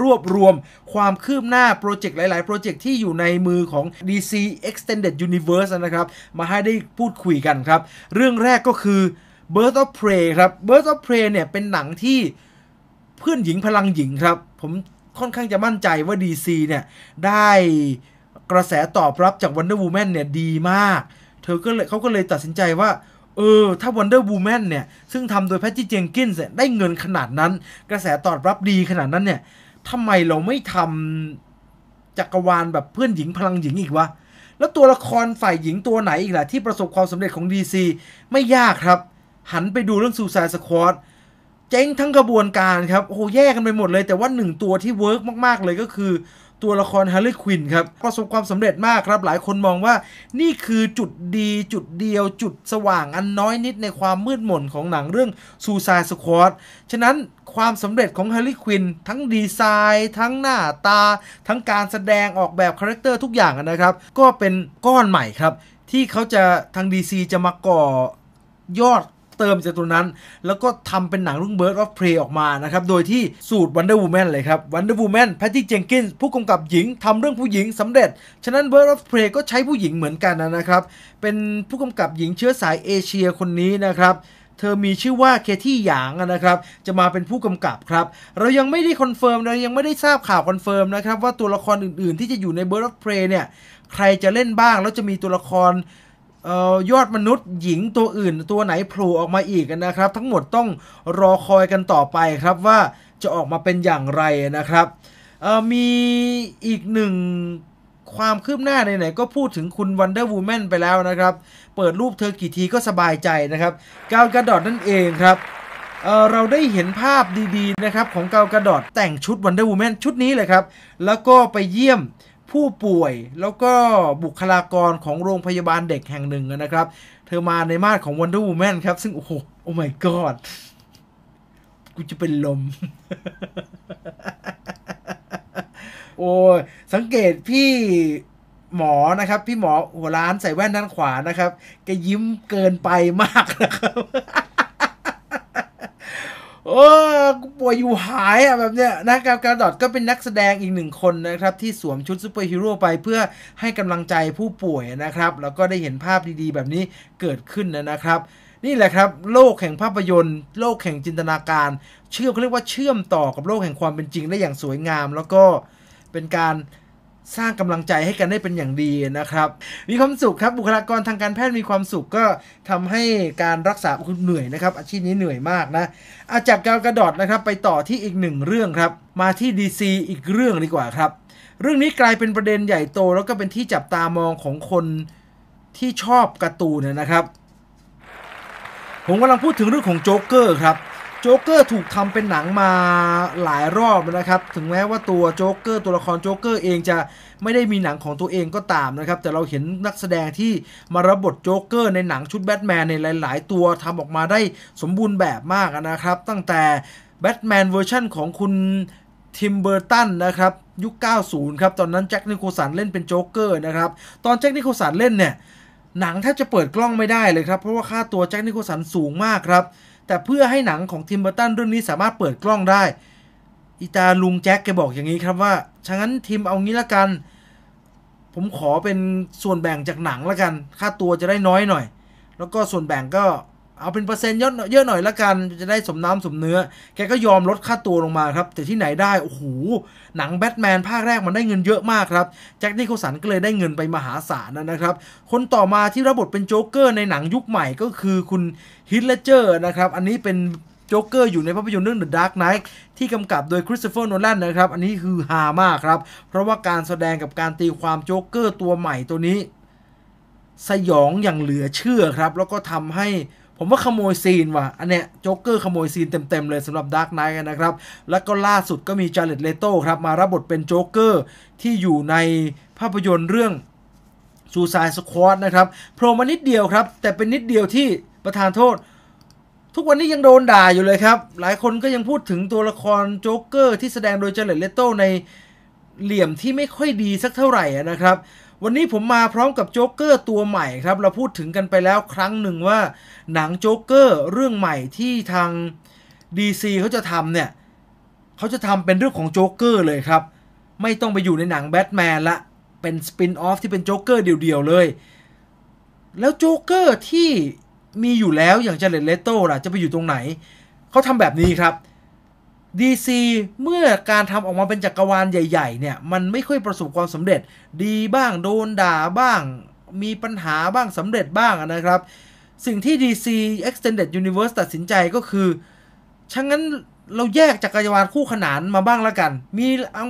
รวบรวมความคืบหน้าโปรเจกต์หลาย ๆ โปรเจกต์ที่อยู่ในมือของ DC Extended Universe นะครับ มาให้ได้พูดคุยกันครับ เรื่องแรกก็คือ Birth of Prey ครับ Birth of Prey เนี่ยเป็นหนังที่เพื่อนหญิงพลังหญิงครับ ผมค่อนข้างจะมั่นใจว่า DC เนี่ยได้กระแสตอบรับจาก Wonder Woman เนี่ยดีมาก เธอก็เลยเขาก็เลยตัดสินใจว่า เออถ้า Wonder Woman เนี่ย ซึ่งทำโดยแพทตี้เจงกินส์ได้เงินขนาดนั้น กระแสตอบรับดีขนาดนั้นเนี่ยทำไมเราไม่ทำจักรวาลแบบเพื่อนหญิงพลังหญิงอีกวะ แล้วตัวละครฝ่ายหญิงตัวไหนอีกล่ะที่ประสบความสำเร็จของ DC ไม่ยากครับ หันไปดูเรื่องซูซายสควอตเจ๊งทั้งกระบวนการครับโอ้โหแยกกันไปหมดเลยแต่ว่าหนึ่งตัวที่เวิร์กมาก ๆ เลยก็คือ ตัวละครฮาร์ลีควินครับ ประสบความสำเร็จมากครับ หลายคนมองว่านี่คือจุดดีจุดเดียว จุดสว่าง อันน้อยนิดในความมืดมนของหนังเรื่องซูซายสควอตฉะนั้นความสำเร็จของแฮร์รี่ควินทั้งดีไซน์ ทั้งหน้าตา ทั้งการแสดงออกแบบคาแรคเตอร์ทุกอย่างนะครับ ก็เป็นก้อนใหม่ครับ ที่เขาจะทาง DC จะมาก่อยอดเติมจากตัวนั้น แล้วก็ทำเป็นหนังเรื่อง Bird of Prey ออกมานะครับ โดยที่สูตร Wonder Woman เลยครับ Wonder Woman แพ t t ี้เจนกินผู้กำกับหญิงทำเรื่องผู้หญิงสำเร็จ ฉะนั้น Bird of Prey ก็ใช้ผู้หญิงเหมือนกันนะครับ เป็นผู้กำกับหญิงเชื้อสายเอเชียคนนี้นะครับเธอมีชื่อว่าเคที่หยางนะครับ จะมาเป็นผู้กำกับครับ เรายังไม่ได้คอนเฟิร์มเรายังไม่ได้ทราบข่าวคอนเฟิร์มนะครับว่าตัวละครอื่นๆ ที่จะอยู่ใน Bird of Prey เนี่ยใครจะเล่นบ้าง แล้วจะมีตัวละครยอดมนุษย์ หญิงตัวอื่นตัวไหนโผล่ออกมาอีกนะครับ ทั้งหมดต้องรอคอยกันต่อไปครับ ว่าจะออกมาเป็นอย่างไรนะครับมีอีกหนึ่งความคืบหน้าไหนๆก็พูดถึงคุณวันเดอร์วูแมนไปแล้วนะครับ เปิดรูปเธอกี่ทีก็สบายใจนะครับกากระดอดนั่นเองครับเเราได้เห็นภาพดีๆ นะครับของกากระดอดแต่งชุดวันเดอร์วูแมนชุดนี้เลยครับ แล้วก็ไปเยี่ยมผู้ป่วยแล้วก็บุคลากรของโรงพยาบาลเด็กแห่งหนึ่งนะครับ เธอมาในมาดของวันเดอร์วูแมนครับ ซึ่งโอ้โห โอ้ my god กูจะเป็นลมโอ้ยสังเกตพี่หมอนะครับ พี่หมอหัวร้านใส่แว่นด้านขวานะครับแกยิ้มเกินไปมากนะครับ โอ้กูป่วยอยู่หายอ่ะแบบเนี้ยนะกาการดอดก็เป็นนักแสดงอีกหนึ่งคนนะครับ ที่สวมชุดซูเปอร์ฮีโร่ไป เพื่อให้กำลังใจผู้ป่วยนะครับ แล้วก็ได้เห็นภาพดีๆ แบบนี้เกิดขึ้นนะครับ นี่แหละครับ โลกแห่งภาพยนตร์โลกแห่งจินตนาการ เชื่อเขาเรียกว่าเชื่อมต่อกับโลกแห่งความเป็นจริงได้อย่างสวยงามแล้วก็เป็นการสร้างกำลังใจให้กันได้เป็นอย่างดีนะครับ มีความสุขครับบุคลากรทางการแพทย์มีความสุขก็ทำให้การรักษาเหนื่อยนะครับ อาชีพนี้เหนื่อยมากนะอาจากกากระดอดนะครับ ไปต่อที่อีกหนึ่งเรื่องครับ มาที่ดีซีอีกเรื่องดีกว่าครับ เรื่องนี้กลายเป็นประเด็นใหญ่โต แล้วก็เป็นที่จับตามองของคนที่ชอบการ์ตูนนะครับ ผมกำลังพูดถึงเรื่องของโจ๊กเกอร์ครับโจ๊กเกอร์ถูกทำเป็นหนังมาหลายรอบนะครับ ถึงแม้ว่าตัวโจ๊กเกอร์ตัวละครโจ๊กเกอร์เองจะไม่ได้มีหนังของตัวเองก็ตามนะครับแต่เราเห็นนักแสดงที่มารับบทโจ๊กเกอร์ในหนังชุดแบทแมนในหลาย ๆ ตัวทำออกมาได้สมบูรณ์แบบมากนะครับ ตั้งแต่แบทแมนเวอร์ชั่นของคุณทิมเบอร์ตันนะครับยุค 90 ครับตอนนั้นแจ็คนิโคสันเล่นเป็นโจ๊กเกอร์นะครับตอนแจ็คนิโคสันเล่นเนี่ยหนังแทบจะเปิดกล้องไม่ได้เลยครับเพราะว่าค่าตัวแจ็คนิโคสันสูงมากครับแต่เพื่อให้หนังของทิมเบอร์ตันเรื่องนี้สามารถเปิดกล้องได้อีตาลุงแจ็คแกบอกอย่างนี้ครับว่า ฉะนั้นทิมเอางี้ละกัน ผมขอเป็นส่วนแบ่งจากหนังละกัน ค่าตัวจะได้น้อยหน่อย แล้วก็ส่วนแบ่งก็เอาเป็นเปอร์เซ็นต์เยอะเยอะหน่อยละกันจะได้สมน้ำสมเนื้อ แกก็ยอมลดค่าตัวลงมาครับ แต่ที่ไหนได้ โอ้โหหนังแบทแมน ภาคแรกมันได้เงินเยอะมากครับแจ็คนิโคสันก็เลยได้เงินไปมหาศาลนะครับ คนต่อมาที่รับบทเป็นโจ๊กเกอร์ในหนังยุคใหม่ก็คือคุณฮิตเลเจอร์นะครับ อันนี้เป็นโจ๊กเกอร์อยู่ในภาพยนตร์เรื่อง The Dark Knight ที่กำกับโดยคริสโตเฟอร์โนแลนนะครับอันนี้คือฮามากครับเพราะว่าการแสดงกับการตีความโจ๊กเกอร์ตัวใหม่ตัวนี้ สยองอย่างเหลือเชื่อครับ แล้วก็ทำให้ผมว่าขโมยซีนว่ะ อันเนี้ยโจ๊กเกอร์ขโมยซีนเต็ม ๆ เลยสำหรับดาร์กไนท์นะครับ แล้วก็ล่าสุดก็มีจาเลตเลโต้ครับ มารับบทเป็นโจ๊กเกอร์ที่อยู่ในภาพยนตร์เรื่องซูซายสควอตนะครับโผล่มานิดเดียวครับ แต่เป็นนิดเดียวที่ประธานโทษ ทุกวันนี้ยังโดนด่าอยู่เลยครับ หลายคนก็ยังพูดถึงตัวละครโจ๊กเกอร์ที่แสดงโดยจาเลตเลโต้ในเหลี่ยมที่ไม่ค่อยดีสักเท่าไหร่นะครับวันนี้ผมมาพร้อมกับโจ๊กเกอร์ตัวใหม่ครับ เราพูดถึงกันไปแล้วครั้งหนึ่งว่า หนังโจ๊กเกอร์เรื่องใหม่ที่ทาง DC เขาจะทำเนี่ย เขาจะทำเป็นเรื่องของโจ๊กเกอร์เลยครับ ไม่ต้องไปอยู่ในหนังแบทแมนละเป็นสปินออฟที่เป็นโจ๊กเกอร์เดียวๆ เลย แล้วโจ๊กเกอร์ที่มีอยู่แล้วอย่างเจเลตเลโต้ล่ะจะไปอยู่ตรงไหน เขาทำแบบนี้ครับ DC เมื่อการทำออกมาเป็นจักกรวาลใหญ่ ๆ เนี่ย มันไม่ค่อยประสบความสำเร็จดีบ้างโดนด่าบ้าง มีปัญหาบ้างสำเร็จบ้างนะครับ สิ่งที่ DC Extended Universe ตัดสินใจก็คือช่นั้นเราแยกจักรวาลคู่ขนานมาบ้างแล้วกัน มี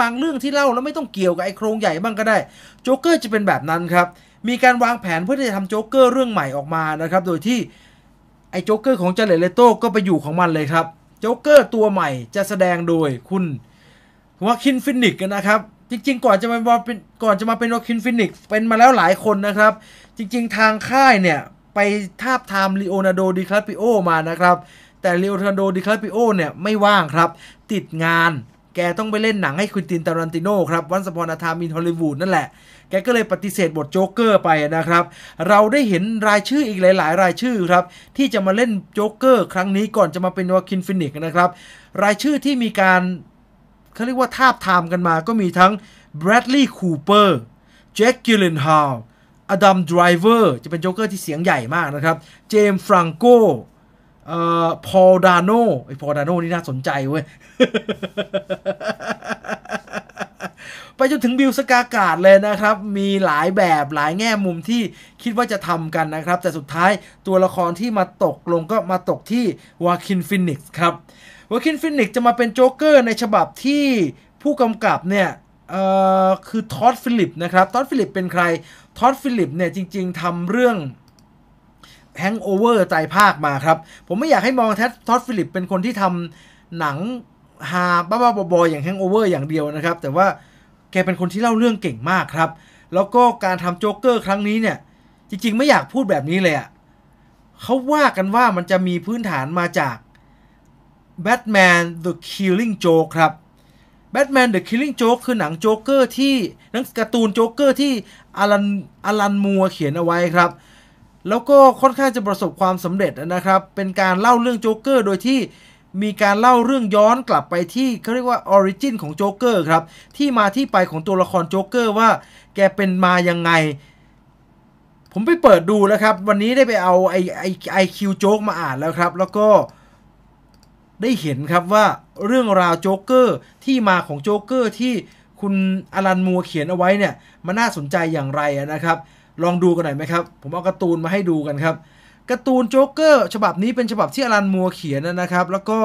บางเรื่องที่เล่าแล้วไม่ต้องเกี่ยวกับไอ้โครงใหญ่บ้างก็ได้ โจ๊กเกอร์จะเป็นแบบนั้นครับมีการวางแผนเพื่อที่จะทำโจ๊กเกอร์เรื่องใหม่ออกมานะครับโดยที่ไอ้โจ๊กเกอร์ของเจเลเลโต้ก็ไปอยู่ของมันเลยครับจ้กเกอร์ตัวใหม่จะแสดงโดยคุณวอคินฟินิกนะครับ จริงๆ ก่อนจะมาเป็นก่อนจะมาเป็นวอคินฟินิกเป็นมาแล้วหลายคนนะครับ จริงๆทางค่ายเนี่ย ไปทาบทามลีโอนาโดดิคาปิโอมานะครับ แต่ลีโอนาโดดิคาปิโอเนี่ย ไม่ว่างครับติดงานแกต้องไปเล่นหนังให้คุณตินตารันติโนครับ วันสปอนธามินฮอลลีวูดนั่นแหละ แกก็เลยปฏิเสธบทโจ๊กเกอร์ไปนะครับ เราได้เห็นรายชื่ออีกหลาย ๆ รายชื่อครับ ที่จะมาเล่นโจ๊กเกอร์ครั้งนี้ก่อนจะมาเป็นวาคินฟินิกนะครับ รายชื่อที่มีการเขาเรียกว่าทาบทามกันมาก็มีทั้งแบรดลีย์คูเปอร์แจ็คกิลเลนฮาวอดัมไดรเวอร์จะเป็นโจ๊กเกอร์ที่เสียงใหญ่มากนะครับเจมส์ฟรังโกเอ่อ พอดาโนไอพอดาโนนี่น่าสนใจเว้ย ไปจนถึงบิลสกากาดเลยนะครับ มีหลายแบบหลายแง่มุมที่คิดว่าจะทำกันนะครับ แต่สุดท้ายตัวละครที่มาตกลงก็มาตกที่วาคินฟินิกส์ครับ วาคินฟินิกส์จะมาเป็นโจ๊กเกอร์ในฉบับที่ผู้กำกับเนี่ยเอ่อคือทอดฟิลิปนะครับทอดฟิลิปเป็นใครทอดฟิลิปเนี่ยจริงๆทำเรื่องแฮงโอเวอร์ไตภาคมาครับ ผมไม่อยากให้มองท็อดฟิลิปเป็นคนที่ทำหนังฮาบ้าๆบอๆอย่างแฮงโอเวอร์อย่างเดียวนะครับ แต่ว่าแกเป็นคนที่เล่าเรื่องเก่งมากครับ แล้วก็การทำโจ๊กเกอร์ครั้งนี้เนี่ย จริงๆ ไม่อยากพูดแบบนี้เลยอะเขาว่ากันว่ามันจะมีพื้นฐานมาจากแบทแมน The Killing Joke ครับแบทแมน The Killing Joke คือหนังโจ๊กเกอร์ที่หนังการ์ตูนโจ๊กเกอร์ที่อลันอลันมัวเขียนเอาไว้ครับแล้วก็ค่อนข้างจะประสบความสำเร็จนะครับ เป็นการเล่าเรื่องโจ๊กเกอร์โดยที่มีการเล่าเรื่องย้อนกลับไปที่เขาเรียกว่าออริจินของโจ๊กเกอร์ครับ ที่มาที่ไปของตัวละครโจ๊กเกอร์ว่าแกเป็นมายังไง ผมไปเปิดดูแล้วครับ วันนี้ได้ไปเอาไอไอไอคิวโจ๊กมาอ่านแล้วครับ แล้วก็ได้เห็นครับว่าเรื่องราวโจ๊กเกอร์ที่มาของโจ๊กเกอร์ที่คุณอลันมัวเขียนเอาไว้เนี่ยมันน่าสนใจอย่างไรนะครับลองดูกันหน่อยไหมครับ ผมเอาการ์ตูนมาให้ดูกันครับ การ์ตูนโจ๊กเกอร์ ฉบับนี้เป็นฉบับที่อลันมัวเขียนนะครับ แล้วก็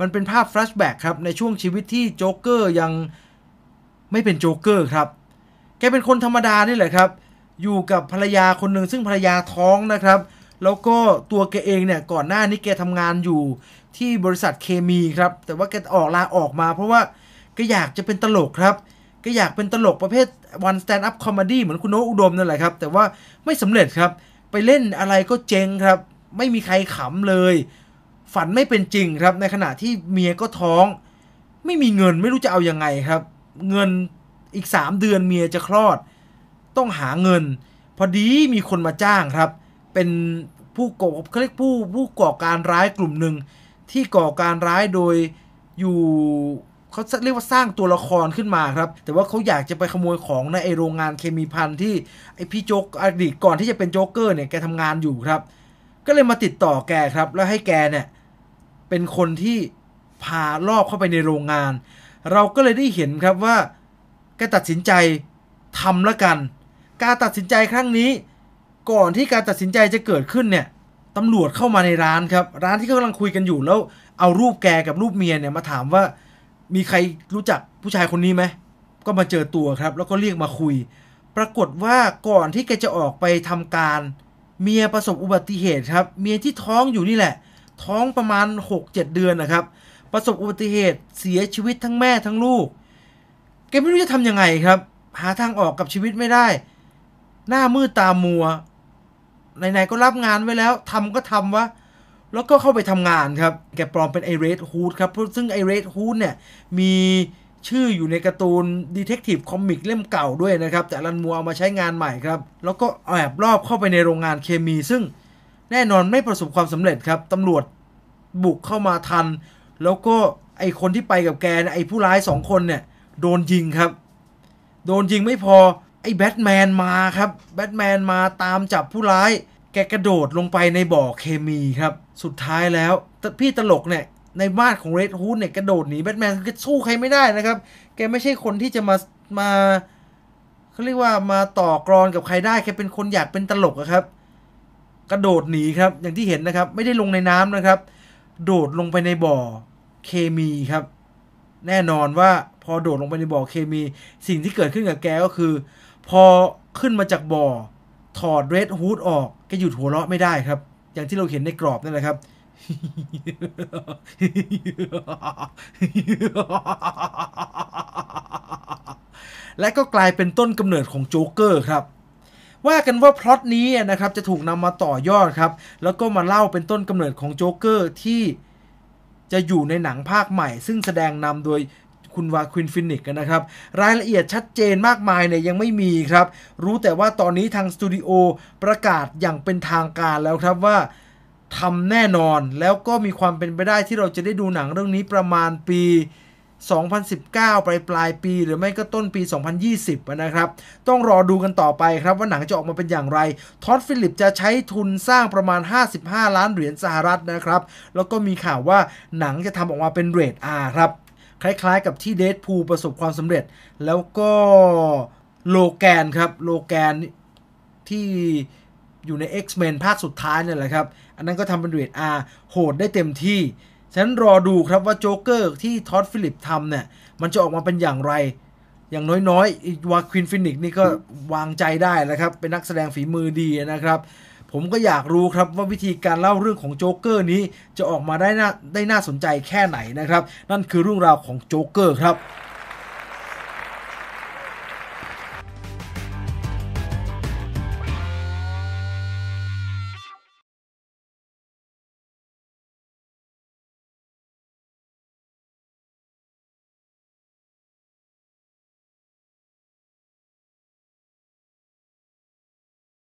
มันเป็นภาพแฟลชแบ็กครับในช่วงชีวิตที่โจ๊กเกอร์ยังไม่เป็นโจ๊กเกอร์ครับ แกเป็นคนธรรมดานี่แหละครับ อยู่กับภรรยาคนหนึ่งซึ่งภรรยาท้องนะครับ แล้วก็ตัวแกเองเนี่ยก่อนหน้านี้แกทำงานอยู่ที่บริษัทเคมีครับ แต่ว่าแกออกลาออกมา เพราะว่าแกอยากจะเป็นตลกครับก็อยากเป็นตลกประเภทวันสแตนด์อัพคอมดี้เหมือนคุณโนอุดมนั่นแหละครับ แต่ว่าไม่สำเร็จครับ ไปเล่นอะไรก็เจงครับ ไม่มีใครขำเลย ฝันไม่เป็นจริงครับ ในขณะที่เมียก็ท้อง ไม่มีเงินไม่รู้จะเอาอยัางไงครับ เงินอีก 3 เดือนเมียจะคลอด ต้องหาเงิน พอดีมีคนมาจ้างครับ เป็นผู้ก่อเขาเรียกผู้ผู้ก่อการร้ายกลุ่มหนึ่งที่ก่อการร้ายโดยอยู่เขาเรียกว่าสร้างตัวละครขึ้นมาครับ แต่ว่าเขาอยากจะไปขโมยของในไอโรงงานเคมีพันที่ไอพี่โจ๊กอดีตก่อนที่จะเป็นโจ๊กเกอร์เนี่ยแกทำงานอยู่ครับ ก็เลยมาติดต่อแกครับแล้วให้แกเนี่ยเป็นคนที่พาลอบเข้าไปในโรงงาน เราก็เลยได้เห็นครับว่าแกตัดสินใจทำละกันการตัดสินใจครั้งนี้ ก่อนที่การตัดสินใจจะเกิดขึ้นเนี่ยตำรวจเข้ามาในร้านครับ ร้านที่กำลังคุยกันอยู่แล้ว เอารูปแกกับรูปเมียเนี่ยมาถามว่ามีใครรู้จักผู้ชายคนนี้ไหม ก็มาเจอตัวครับ แล้วก็เรียกมาคุย ปรากฏว่าก่อนที่แกจะออกไปทำการ เมียประสบอุบัติเหตุครับ เมียที่ท้องอยู่นี่แหละ ท้องประมาณ 6-7 เดือนนะครับ ประสบอุบัติเหตุเสียชีวิตทั้งแม่ทั้งลูก แกไม่รู้จะทำยังไงครับ หาทางออกกับชีวิตไม่ได้ หน้ามืดตามัว ไหนๆก็รับงานไว้แล้วทำก็ทำวะแล้วก็เข้าไปทำงานครับ แกปลอมเป็นไอเรดฮูดครับ ซึ่งไอเรดฮูดเนี่ย มีชื่ออยู่ในการ์ตูน Detective Comic เล่มเก่าด้วยนะครับ แต่รันมัวเอามาใช้งานใหม่ครับ แล้วก็แอบรอบเข้าไปในโรงงานเคมี ซึ่งแน่นอนไม่ประสบความสำเร็จครับ ตำรวจบุกเข้ามาทัน แล้วก็ไอคนที่ไปกับแกนะไอผู้ร้ายสองคนเนี่ย โดนยิงครับ โดนยิงไม่พอไอแบทแมนมาครับ แบทแมนมาตามจับผู้ร้าย แกกระโดดลงไปในบ่อเคมีครับสุดท้ายแล้ว พี่ตลกเนี่ย ในบ้านของเรดฮูดเนี่ยกระโดดหนีแบทแมนก็สู้ใครไม่ได้นะครับแกไม่ใช่คนที่จะมามาเขาเรียกว่ามาต่อกรอนกับใครได้แกเป็นคนอยากเป็นตลกครับ กระโดดหนีครับ อย่างที่เห็นนะครับ ไม่ได้ลงในน้ำนะครับ โดดลงไปในบ่อเคมีครับ แน่นอนว่าพอโดดลงไปในบ่อเคมี สิ่งที่เกิดขึ้นกับแกก็คือ พอขึ้นมาจากบ่อถอดเรดฮูดออกแกหยุดหัวเราะไม่ได้ครับอย่างที่เราเห็นในกรอบนั่นแหละครับ และก็กลายเป็นต้นกำเนิดของโจ๊กเกอร์ครับ ว่ากันว่าพล็อตนี้นะครับ จะถูกนำมาต่อยอดครับ แล้วก็มาเล่าเป็นต้นกำเนิดของโจ๊กเกอร์ที่ จะอยู่ในหนังภาคใหม่ ซึ่งแสดงนำโดยคุณวาควินฟินิกนะครับ รายละเอียดชัดเจนมากมายเนี่ยยังไม่มีครับ รู้แต่ว่าตอนนี้ทางสตูดิโอประกาศอย่างเป็นทางการแล้วครับว่าทำแน่นอนแล้วก็มีความเป็นไปได้ที่เราจะได้ดูหนังเรื่องนี้ประมาณปี 2019 ปลายปลายปีหรือไม่ก็ต้นปี 2020 นะครับ ต้องรอดูกันต่อไปครับว่าหนังจะออกมาเป็นอย่างไรท็อดฟิลิปจะใช้ทุนสร้างประมาณ 55 ล้านเหรียญสหรัฐนะครับ แล้วก็มีข่าวว่าหนังจะทำออกมาเป็นเรท R ครับคล้าย ๆกับที่เดดพูประสบความสำเร็จ แล้วก็โลแกนครับ โลแกนที่อยู่ใน X-Men ภาคสุดท้ายเนี่ยแหละครับ อันนั้นก็ทำเป็นเรท R โหดได้เต็มที่ ฉะนั้นรอดูครับว่าโจ๊กเกอร์ที่ท็อดฟิลิปทำเนี่ย มันจะออกมาเป็นอย่างไร อย่างน้อยๆวาควินฟินิกนี่ก็วางใจได้แล้วครับ เป็นนักแสดงฝีมือดีนะครับผมก็อยากรู้ครับว่าวิธีการเล่าเรื่องของโจ๊กเกอร์นี้ จะออกมาได้น่าได้น่าสนใจแค่ไหนนะครับ นั่นคือเรื่องราวของโจ๊กเกอร์ครับ